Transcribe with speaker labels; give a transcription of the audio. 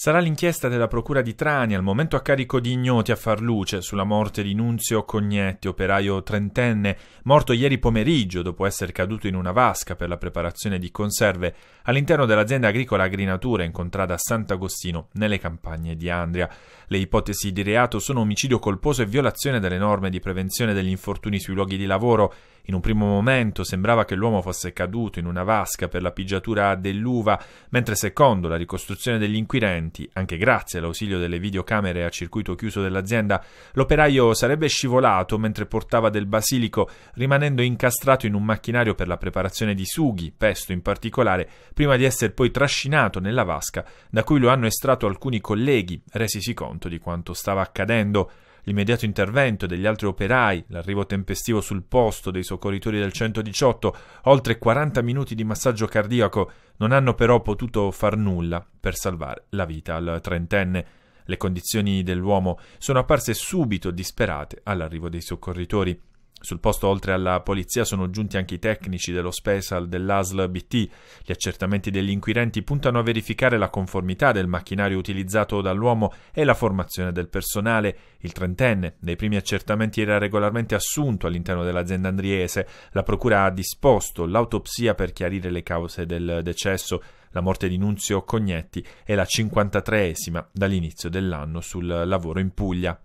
Speaker 1: Sarà l'inchiesta della Procura di Trani, al momento a carico di ignoti, a far luce sulla morte di Nunzio Cognetti, operaio trentenne, morto ieri pomeriggio dopo essere caduto in una vasca per la preparazione di conserve all'interno dell'azienda agricola Agrinatura in contrada Sant'Agostino, nelle campagne di Andria. Le ipotesi di reato sono omicidio colposo e violazione delle norme di prevenzione degli infortuni sui luoghi di lavoro. In un primo momento sembrava che l'uomo fosse caduto in una vasca per la pigiatura dell'uva, mentre secondo la ricostruzione degli inquirenti incidenti. Anche grazie all'ausilio delle videocamere a circuito chiuso dell'azienda, l'operaio sarebbe scivolato mentre portava del basilico, rimanendo incastrato in un macchinario per la preparazione di sughi, pesto in particolare, prima di essere poi trascinato nella vasca, da cui lo hanno estratto alcuni colleghi, resisi conto di quanto stava accadendo l'immediato intervento degli altri operai, l'arrivo tempestivo sul posto dei soccorritori del 118, oltre 40 minuti di massaggio cardiaco, non hanno però potuto far nulla per salvare la vita al trentenne. Le condizioni dell'uomo sono apparse subito disperate all'arrivo dei soccorritori. Sul posto, oltre alla polizia, sono giunti anche i tecnici dello Special dell'ASL BT. Gli accertamenti degli inquirenti puntano a verificare la conformità del macchinario utilizzato dall'uomo e la formazione del personale. Il trentenne, nei primi accertamenti, era regolarmente assunto all'interno dell'azienda andriese. La procura ha disposto l'autopsia per chiarire le cause del decesso la morte di Nunzio Cognetti è la 53esima dall'inizio dell'anno sul lavoro in Puglia.